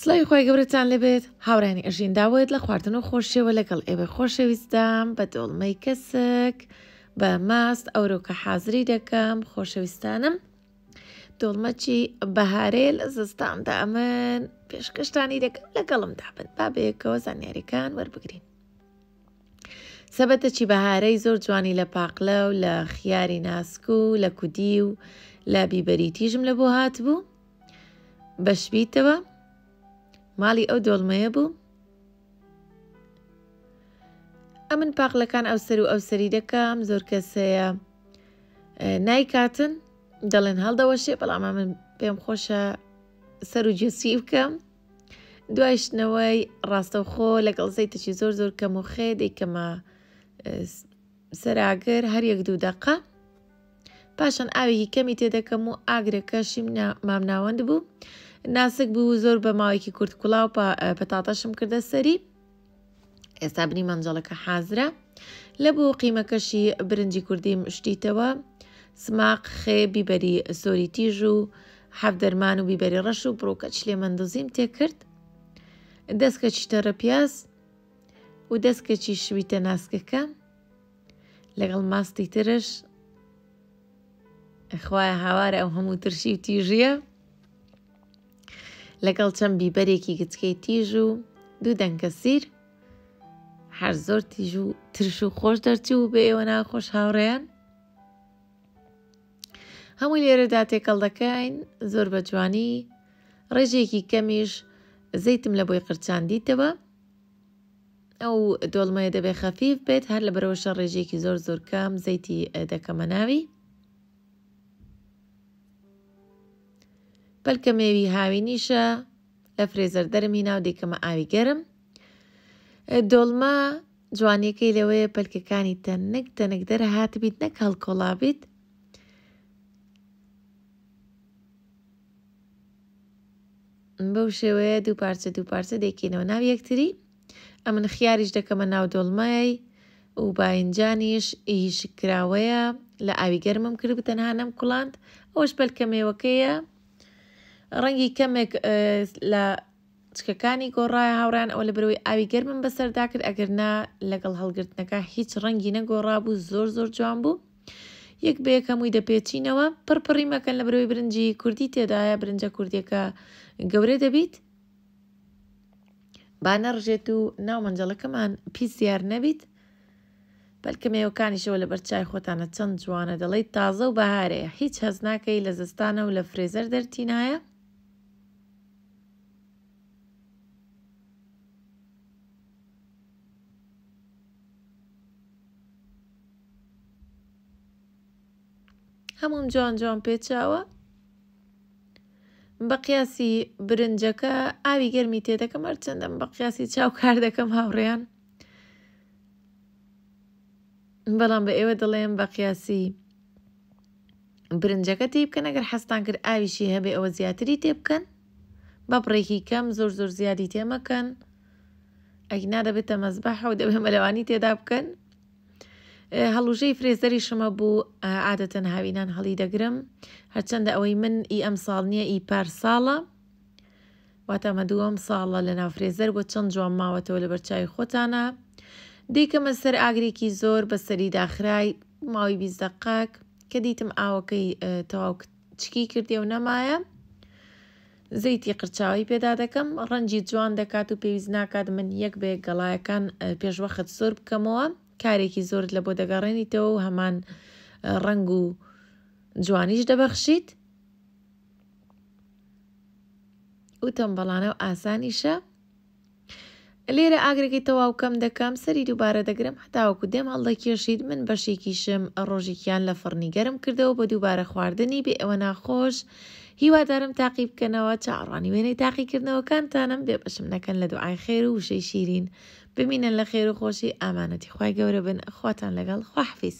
سلای خۆی گەورتان لەبێت هاورانی ئەژینداوێت لە خواردن و خۆشیەوە لەگەڵ ئێوە خۆشەویستدام بە دۆڵمەی کەسک بە ماست ئەوروکە حازری دەکەم خۆشەویستانم دۆڵمەچی بەهارێ لە زستاندا ئەمن پێشکەشتانی دەکەم لەگەڵم دابن بابێکەوە زانیاریەکان وەربگرین. سەبەتەچی بەهارەی زۆر جوانی لە پاقلە و لە خیاری ناسک و لە کودی و لە بیبەری تیژم لە بۆ هات بوو بەشبیتەوە ماڵی ئەو دۆڵمەیە بوو؟ ئەمن پاقلەکان ئەو سەر و ئەو سەری دەکەم زۆر کەسەیە نایکاتن دەڵێن هەڵدەوە شێ بەڵام من پێم خۆشە سەر و جێسی بکەم دوایشتنەوەی ڕاستەوخۆ لەگەڵ زەیتەچی زۆر زۆر کەم و خێ دەیکەمە سەراگر هەر یەک دوو دقه پاشان ئاوی هی کەمی تێدەکەم و ئاگرەکەشی مامناوەند بوو ناسک بوو زۆر بە ماوەیەکی کورت کولااو پەتاتەشم کردە سەری ئێستا بنی منجڵەکە حازرە لە بۆ قیمەکەشی برنجی کوردیم شتیتەوە سماق خێ بیبەری سۆری تیژ و حەف دەرمان و بیبەری ڕەش و بڕۆکەچ لێ مندۆزیم تێکرد دەستکەچی تەرە پیاز و دەستکەچی شویتە ناسکەکە لەگەڵ ماستی ترش خوای هاوارە ئەو هەموو ترشی و تیژە لەگەڵ چەند بیبەرێکی گچکەی تیژ و دوو دەنگکە سیر هەر زۆر تیژ و ترش و خۆش دەرچی و بێ ئێوە ناخۆش هاوڕێیان هەموو لێرەدا تێکەڵ دەکەین زۆر بە جوانی ڕێژێکی کەمیش زەیتم لە بۆی قرچاندیتەوە ئەو دۆڵمەیە دەبێ خەفیف بێت هەر لە بەرەوەشە ڕێژێکی زۆر زۆر کام زەیتی دەکەمە ناوی بەلکە مێوی هاوی نیشە لە فرێزەر دەرمی ناو دیکەمە ئاوی گەرم دۆڵما جوانیەکەی لەوەیە پەلکەکانی تەنەک تەنەک دەرە هاتبیت نەک هەڵکۆڵابیت بەو شێوەیە دوو پارچە دوو پارچە دەکەینەوە ناو یەکتری ئەم من خیاریش دەکەمە ناو دۆڵمای و باینجانیش ئیش کراوەیە لە ئاوی گەرمم کرد تەنها نەم کوڵاند ئەوش بەلکەمێوەکەیە ڕەنگی کەمێک لە چکەکانی گۆڕایە هاوڕیان ئەوە لە برەوەی ئاوی گەرمم بەسەردا کرد ئەگەرنا لەگەڵ هەڵگرتنەکە هیچ ڕەنگی نەگۆڕا بوو زۆر زۆر جوان بوو یەک بەیەکەمووی دەپێچینەوە پڕپڕی مەکەن لە برەوەی برنجی کوردی تێدایە برنجە کوردیەکە گەورە دەبیت بانەڕژێت و ناو منجەڵەکەمان پیسیار نەبیت بەلکە مێوەکانیشەوە لە بەرچای خۆتانە چەند جوانە دەڵی تازە و بەهارەیە هیچ هەز ناکەی لە زستانە و لە فرێزەر دەرتینایە هەموم جوان جوان پێچاوە بە قیاسی برنجەکە ئاوی گەرمی تێدەکەم هەرچەندەم بە قیاسی چاو کار دەکەم هاوڕێیان بەڵام بە ئێوە دەڵێم بە قیاسی برنجەکە تێ بکەن ئەگەر حەستان کرد ئاویشی هەبێ ئەوە زیاتری تێ بکەن بە بڕێکی کەم زۆر زۆر زیادی تێمەکەن ئەگنا دەبێتە مەزبەح و دەبێ مەلەوانی تێدا بکەن هەڵوژەی فرێزەری شمە بوو عادەتەن هاوینان هەڵی دەگرم هەرچەندە ئەوەی من ئی ئەم ساڵ نییە ئی پار ساڵە واتەمە دووەم ساڵە لە ناوفرێزەر بۆ چەند جوان ماوەتەوە لە بەرچوی خۆتانە دیکەمە سەر ئاگرێکی زۆر بەسەری داخرای ماوەی بیزدەقاک کە دیتم ئاوەکەی تەواو چکی کردی و نەمایە زەیتی قرچاوی پێدا دەکەم ڕەنجی جوان دەکات و پێویست ناکات من یەک بێ گەڵایەکان پێشوەخت سۆر بکەمەوە کارێکی زۆرت لە بۆ دەگەڕێنیتەوە و هەمان ڕنگ و جوانیش دەبەخشیت و تەمبەڵانە و ئاسانیشە لێرە ئاگرێکی تەواو کەم دەکەم سەری دووبارە دەگرم هەتاوەکو دێم هەڵدەکێشید من بەشێکیشم ڕۆژێکیان لە فڕنیگەرم کردەوە بە دووبارە خواردنی بێ ئەوە ناخۆش. هیوادارم تاقی بکەنەوە چاڕانی وێنەی تاقیکردنەوەکانتانم بێبشم نەکەن لە دوعای خێر و وشەی شیرین ببینن لە خێر و خۆشی ئامانەتی خی گەورە بن خواتان لەگەڵ خواحفیز.